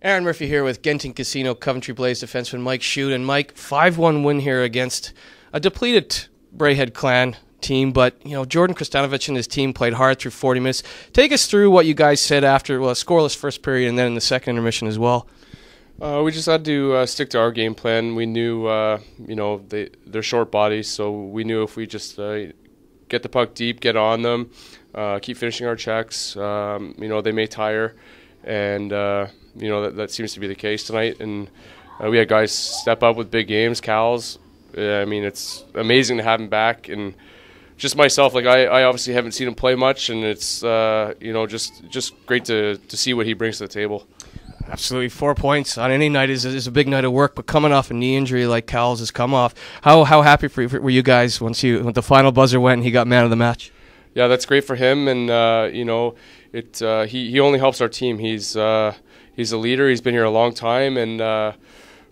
Aaron Murphy here with Genting Casino Coventry Blaze defenseman Mike Shute. And Mike, 5 1 win here against a depleted Brayhead clan team. But, you know, Jordan Kristanovich and his team played hard through 40 minutes. Take us through what you guys said after, well, a scoreless first period and then in the second intermission as well. Uh, we just had to uh, stick to our game plan. We knew, uh, you know, they, they're short bodies, so we knew if we just uh, get the puck deep, get on them, uh, keep finishing our checks, um, you know, they may tire and uh, you know that, that seems to be the case tonight. And uh, we had guys step up with big games. Cal's, I mean, it's amazing to have him back, and just myself, like I, I obviously haven't seen him play much, and it's uh, you know just just great to to see what he brings to the table. Absolutely, four points on any night is, is a big night of work. But coming off a knee injury like Cal's has come off, how how happy for, were you guys once you when the final buzzer went and he got man of the match? Yeah, that's great for him, and uh, you know it uh, he he only helps our team. He's uh, he's a leader. He's been here a long time, and uh,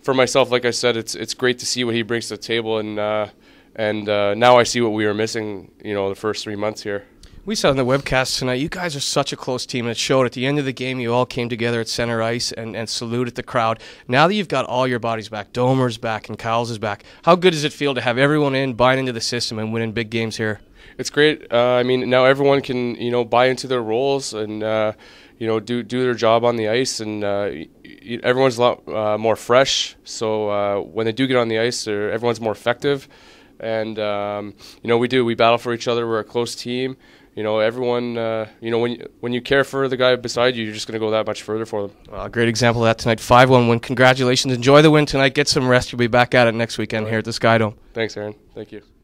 for myself, like I said, it's it's great to see what he brings to the table, and uh, and uh, now I see what we were missing. You know, the first three months here. We saw on the webcast tonight, you guys are such a close team, and it showed at the end of the game. You all came together at center ice and, and saluted the crowd. Now that you've got all your bodies back, Domer's back and Kyle's is back, how good does it feel to have everyone in, buying into the system, and winning big games here? it's great. Uh, I mean, now everyone can you know buy into their roles and uh, you know do do their job on the ice, and uh, everyone's a lot uh, more fresh. So uh, when they do get on the ice, everyone's more effective. And um, you know, we do we battle for each other. We're a close team. You know, everyone. Uh, you know, when when you care for the guy beside you, you're just going to go that much further for them. Well, great example of that tonight. Five-one win. Congratulations. Enjoy the win tonight. Get some rest. You'll be back at it next weekend right. here at the Skydome. Thanks, Aaron. Thank you.